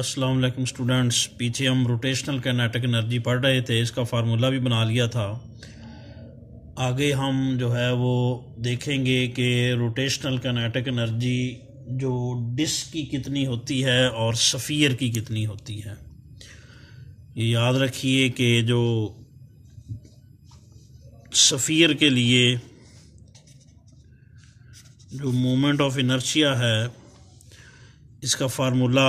अस्सलाम वालेकुम स्टूडेंट्स पीछे हम रोटेशनल कैनेटिक एनर्जी पढ़ रहे थे इसका फार्मूला भी बना लिया था आगे हम जो है वो देखेंगे कि रोटेशनल कैनेटिक एनर्जी जो डिस्क की कितनी होती है और सफ़ीर की कितनी होती है ये याद रखिए कि जो सफ़ीर के लिए जो मोमेंट ऑफ इनर्शिया है इसका फार्मूला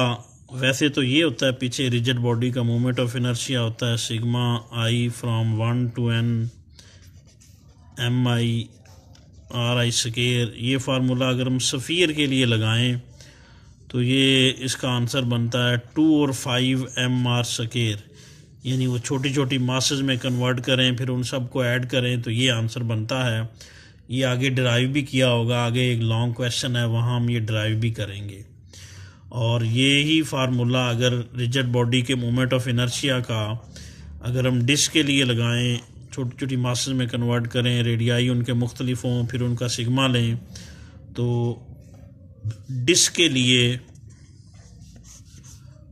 वैसे तो ये होता है पीछे रिजिड बॉडी का मोमेंट ऑफ इनर्शिया होता है sigma I from one to N M I R I square ये फार्मूला अगर हम सफ़ीर के लिए लगाएं तो ये इसका आंसर बनता है टू और फाइव एम आर स्केयर यानी वो छोटी छोटी मासेज में कन्वर्ट करें फिर उन सबको ऐड करें तो ये आंसर बनता है ये आगे ड्राइव भी किया होगा आगे एक लॉन्ग क्वेश्चन है वहाँ हम ये ड्राइव भी करेंगे और ये ही फार्मूला अगर रिजड बॉडी के मोमेंट ऑफ इनर्शिया का अगर हम डिश के लिए लगाएं छोटी छोटी मासेस में कन्वर्ट करें रेडियाई उनके मुख्तलिफ हों फिर उनका सिग्मा लें तो डिस्क के लिए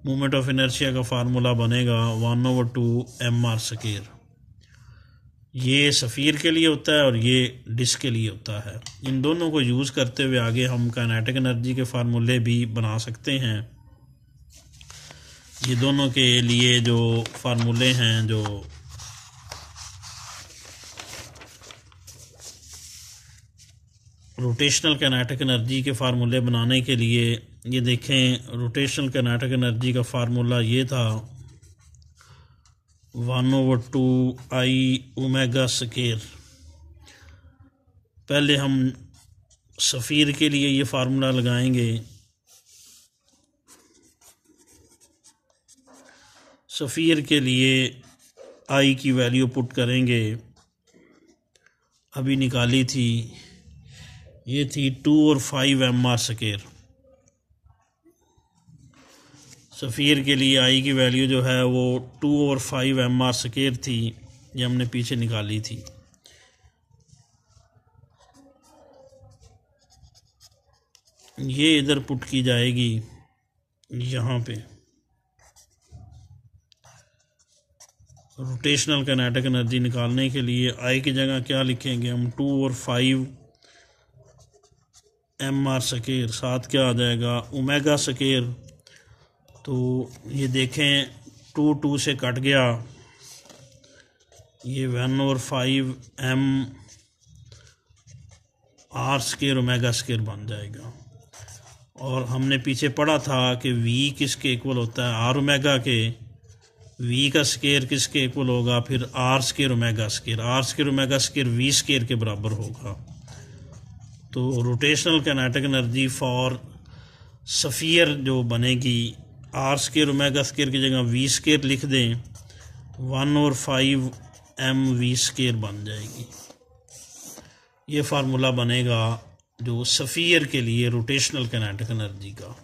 मोमेंट ऑफ इनर्शिया का फार्मूला बनेगा one over two M R square ये सफ़ीर के लिए होता है और ये डिस के लिए होता है इन दोनों को यूज़ करते हुए आगे हम काइनेटिक एनर्जी के फार्मूले भी बना सकते हैं ये दोनों के लिए जो फार्मूले हैं जो रोटेशनल कैनाटिक एनर्जी के फार्मूले बनाने के लिए ये देखें रोटेशनल कैनाटिक एनर्जी का फार्मूला ये था one over two I omega square पहले हम सफ़ीर के लिए ये फार्मूला लगाएंगे सफ़ीर के लिए आई की वैल्यू पुट करेंगे अभी निकाली थी ये थी टू और five M R square sphere के लिए आई की वैल्यू जो है वो टू और फाइव एम आर स्केर थी ये हमने पीछे निकाली थी ये इधर पुट की जाएगी यहाँ पे रोटेशनल कैनेटिक एनर्जी निकालने के लिए आई की जगह क्या लिखेंगे हम टू और फाइव एम आर सकेर साथ क्या आ जाएगा ओमेगा सकेर तो ये देखें टू टू से कट गया ये वन और five M R square omega square बन जाएगा और हमने पीछे पढ़ा था कि वी किसके इक्वल होता है आर ओमेगा के वी का स्केयर किसके इक्वल होगा फिर R square omega square R square omega square V square के बराबर होगा तो rotational kinetic energy for sphere जो बनेगी आर स्केयर ओमेगा स्केयर की जगह वी स्केयर लिख दें वन और फाइव एम वी स्केयर बन जाएगी ये फार्मूला बनेगा जो सफियर के लिए रोटेशनल कैनेटिक एनर्जी का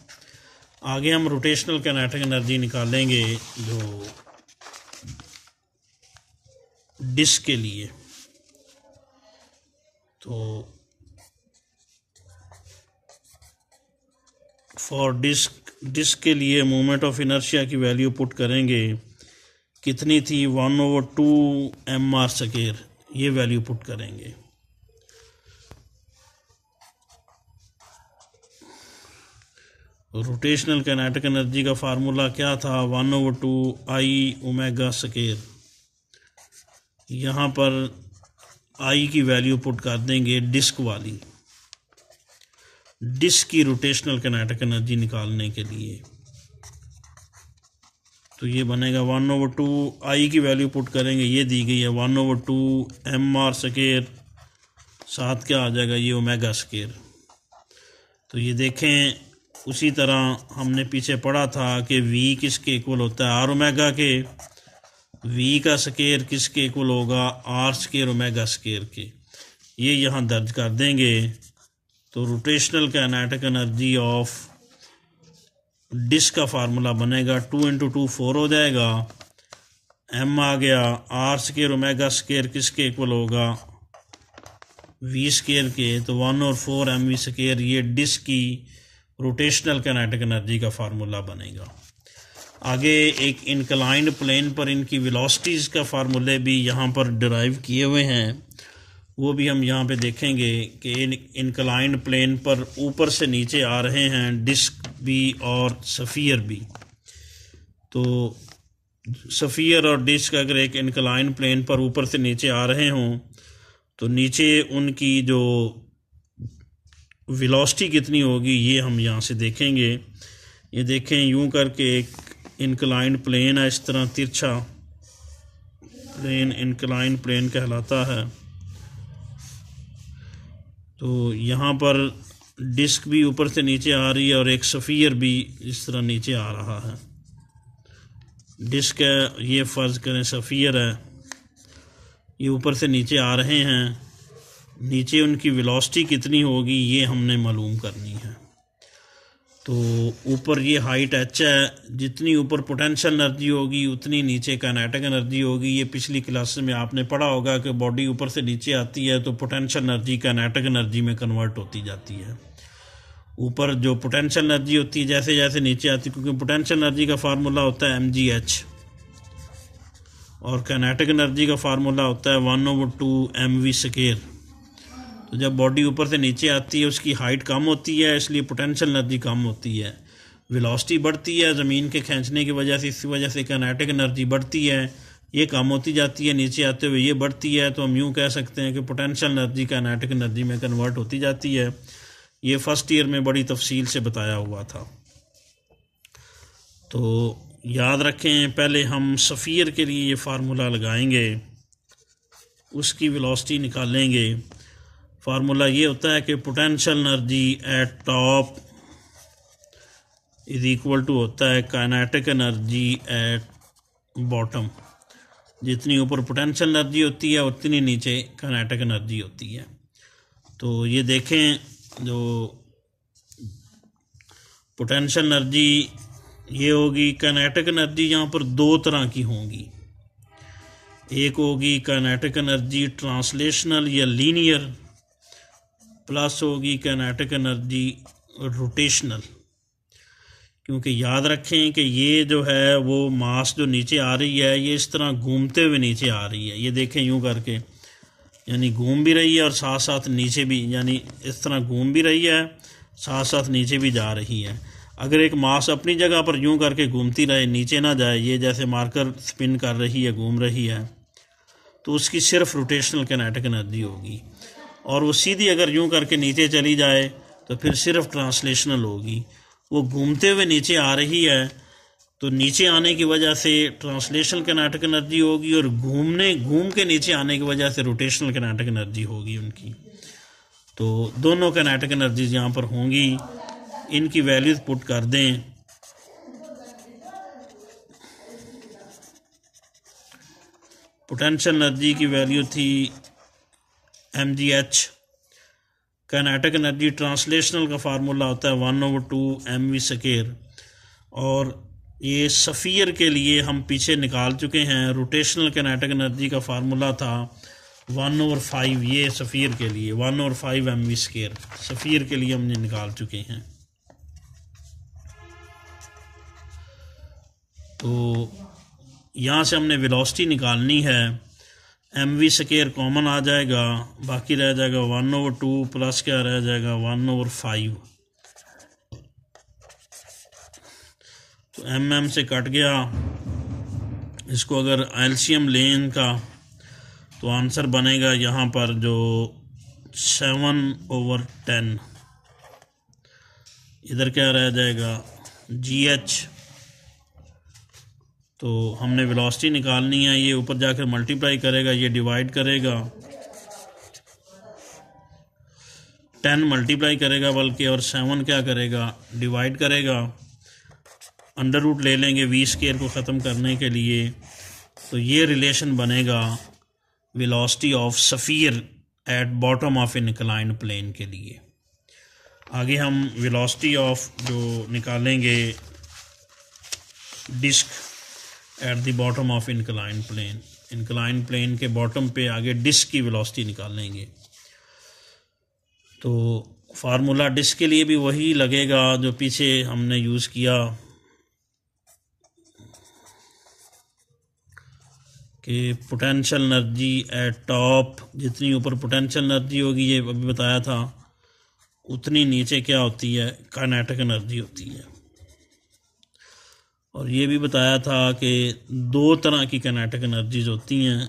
आगे हम रोटेशनल कैनेटिक एनर्जी निकालेंगे जो डिस्क के लिए तो फॉर डिस्क जिसके लिए मोमेंट ऑफ इनर्शिया की वैल्यू पुट करेंगे कितनी थी one over two M R square ये वैल्यू पुट करेंगे रोटेशनल कैनेटिक एनर्जी का फार्मूला क्या था one over two I omega square यहाँ पर आई की वैल्यू पुट कर देंगे डिस्क वाली डिस्क की रोटेशनल कनेटिक एनर्जी निकालने के लिए तो ये बनेगा वन ओवर टू आई की वैल्यू पुट करेंगे ये दी गई है one over two M R square साथ क्या आ जाएगा ये ओमेगा स्केयर तो ये देखें उसी तरह हमने पीछे पढ़ा था कि वी किसके इक्वल होता है आर ओमेगा के वी का स्केयर किसके इक्वल होगा आर स्केयर ओमेगा स्केयर के ये यहाँ दर्ज कर देंगे तो rotational kinetic energy of disc का फार्मूला बनेगा टू इंटू टू फोर हो जाएगा एम आ गया आर स्केयर ओमेगा स्केयर किसके इक्वल होगा वी स्केयर के तो वन और फोर एम वी स्केयर ये डिस्क की रोटेशनल कैनेटिक एनर्जी का फार्मूला बनेगा आगे एक इनकलाइंड प्लेन पर इनकी वेलोसिटीज़ का फार्मूले भी यहाँ पर डिराइव किए हुए हैं वो भी हम यहाँ पे देखेंगे कि इन इनकलाइंड प्लेन पर ऊपर से नीचे आ रहे हैं डिस्क भी और सफ़ियर भी तो सफ़ियर और डिस्क अगर एक इनकलाइन प्लेन पर ऊपर से नीचे आ रहे हों तो नीचे उनकी जो वेलोसिटी कितनी होगी ये हम यहाँ से देखेंगे ये देखें यूं करके एक इनकलाइंड प्लेन है इस तरह तिरछा प्लेन इनकलाइन प्लेन कहलाता है तो यहाँ पर डिस्क भी ऊपर से नीचे आ रही है और एक सफ़ियर भी इस तरह नीचे आ रहा है डिस्क है ये फ़र्ज़ करें सफ़ियर है ये ऊपर से नीचे आ रहे हैं नीचे उनकी वेलोसिटी कितनी होगी ये हमने मालूम करनी है तो ऊपर ये हाइट एच है जितनी ऊपर पोटेंशियल एनर्जी होगी उतनी नीचे कैनेटिक एनर्जी होगी ये पिछली क्लास में आपने पढ़ा होगा कि बॉडी ऊपर से नीचे आती है तो पोटेंशियल एनर्जी कैनेटिक एनर्जी में कन्वर्ट होती जाती है ऊपर जो पोटेंशियल एनर्जी होती है जैसे जैसे नीचे आती क्योंकि पोटेंशियल एनर्जी का फार्मूला होता है एम जी एच और कैनेटिक एनर्जी का फार्मूला होता है one over two M V square तो जब बॉडी ऊपर से नीचे आती है उसकी हाइट कम होती है इसलिए पोटेंशियल एनर्जी कम होती है वेलोसिटी बढ़ती है ज़मीन के खींचने की वजह से इसी वजह से कैनेटिक एनर्जी बढ़ती है ये कम होती जाती है नीचे आते हुए ये बढ़ती है तो हम यूँ कह सकते हैं कि पोटेंशियल एनर्जी कैनेटिक एनर्जी में कन्वर्ट होती जाती है ये फर्स्ट ईयर में बड़ी तफसील से बताया हुआ था तो याद रखें पहले हम सफ़ीर के लिए ये फार्मूला लगाएंगे उसकी वेलोसिटी निकालेंगे फार्मूला ये होता है कि potential energy at top is equal to होता है काइनेटिक एनर्जी एट बॉटम जितनी ऊपर पोटेंशियल एनर्जी होती है उतनी नीचे काइनेटिक एनर्जी होती है तो ये देखें जो पोटेंशियल एनर्जी ये होगी काइनेटिक एनर्जी यहाँ पर दो तरह की होंगी एक होगी काइनेटिक एनर्जी ट्रांसलेशनल या लीनियर प्लस होगी कैनेटिक एनर्जी रोटेशनल क्योंकि याद रखें कि ये जो है वो मास जो नीचे आ रही है ये इस तरह घूमते हुए नीचे आ रही है ये देखें यूं करके यानी घूम भी रही है और साथ साथ नीचे भी यानी इस तरह घूम भी रही है साथ साथ नीचे भी जा रही है अगर एक मास अपनी जगह पर यूं करके घूमती रहे नीचे ना जाए ये जैसे मार्कर स्पिन कर रही है घूम रही है तो उसकी सिर्फ रोटेशनल कैनेटिक एनर्जी होगी और वो सीधी अगर यूं करके नीचे चली जाए तो फिर सिर्फ ट्रांसलेशनल होगी वो घूमते हुए नीचे आ रही है तो नीचे आने की वजह से ट्रांसलेशनल कैनाटिक एनर्जी होगी और घूमने घूम के नीचे आने की वजह से रोटेशनल कैनाटिक एनर्जी होगी उनकी तो दोनों कैनाटिक एनर्जीज यहाँ पर होंगी इनकी वैल्यूज पुट कर दें पोटेंशियल एनर्जी की वैल्यू थी M G H kinetic energy translational का फार्मूला होता है one over two M V square और ये सफ़ीर के लिए हम पीछे निकाल चुके हैं रोटेशनल कैनाटक एनर्जी का फार्मूला था वन ओवर फाइव ये सफ़ीर के लिए one over five M V square sphere के लिए हमने निकाल चुके हैं तो यहाँ से हमने वेलोसिटी निकालनी है एम वी स्केयर कॉमन आ जाएगा बाकी रह जाएगा वन ओवर टू प्लस क्या रह जाएगा वन ओवर फाइव तो एम एम से कट गया इसको अगर एल्शियम लेन का तो आंसर बनेगा यहाँ पर जो सेवन ओवर टेन इधर क्या रह जाएगा जी एच तो हमने वेलोसिटी निकालनी है ये ऊपर जाकर मल्टीप्लाई करेगा ये डिवाइड करेगा टेन मल्टीप्लाई करेगा बल्कि और सेवन क्या करेगा डिवाइड करेगा अंडर रूट ले लेंगे वी स्केयर को ख़त्म करने के लिए तो ये रिलेशन बनेगा velocity of sphere at bottom of a incline plane के लिए आगे हम वेलोसिटी ऑफ जो निकालेंगे disc at the bottom of incline plane incline plane के बॉटम पे आगे डिस्क की वेलोसिटी लेंगे तो फार्मूला डिस्क के लिए भी वही लगेगा जो पीछे हमने यूज़ किया कि पोटेंशियल एनर्जी एट टॉप जितनी ऊपर पोटेंशियल एनर्जी होगी ये अभी बताया था उतनी नीचे क्या होती है काइनेटिक एनर्जी होती है और ये भी बताया था कि दो तरह की कैनेटिक एनर्जीज होती हैं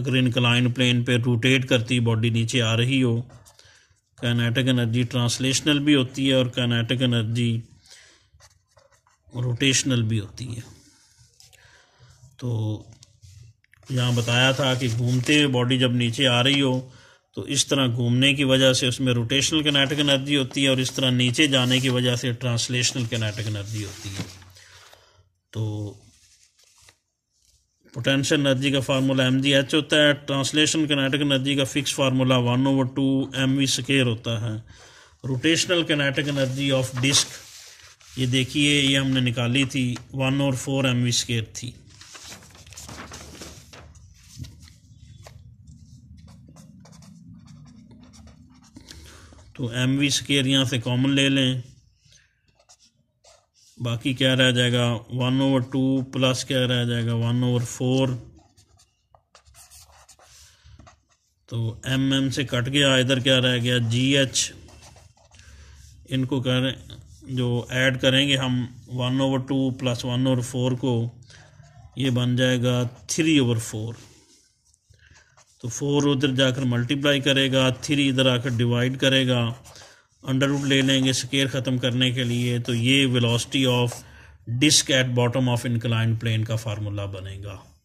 अगर इनकलाइन प्लेन पे रोटेट करती बॉडी नीचे आ रही हो कैनेटिक एनर्जी ट्रांसलेशनल भी होती है और कैनेटिक एनर्जी रोटेशनल भी होती है तो यहाँ बताया था कि घूमते हुए बॉडी जब नीचे आ रही हो तो इस तरह घूमने की वजह से उसमें रोटेशनल कैनेटिक एनर्जी होती है और इस तरह नीचे जाने की वजह से ट्रांसलेशनल कैनेटिक एनर्जी होती है तो पोटेंशियल एनर्जी का फार्मूला एम जी एच होता है ट्रांसलेशन कैनेटिक एनर्जी का fix formula one over two M V square होता है rotational kinetic energy of disc ये देखिए ये हमने निकाली थी वन और फोर एम वी स्केयर थी तो एम वी स्केयर यहाँ से कॉमन ले लें बाकी क्या रह जाएगा वन ओवर टू प्लस क्या रह जाएगा वन ओवर फोर तो एम एम से कट गया इधर क्या रह गया जी एच इनको कर जो ऐड करेंगे हम one over two plus one over four को ये बन जाएगा थ्री ओवर फोर तो फोर उधर जाकर मल्टीप्लाई करेगा थ्री इधर आकर डिवाइड करेगा अंडर रूट ले लेंगे स्केयर ख़त्म करने के लिए तो ये velocity of disc at bottom of incline plane का फार्मूला बनेगा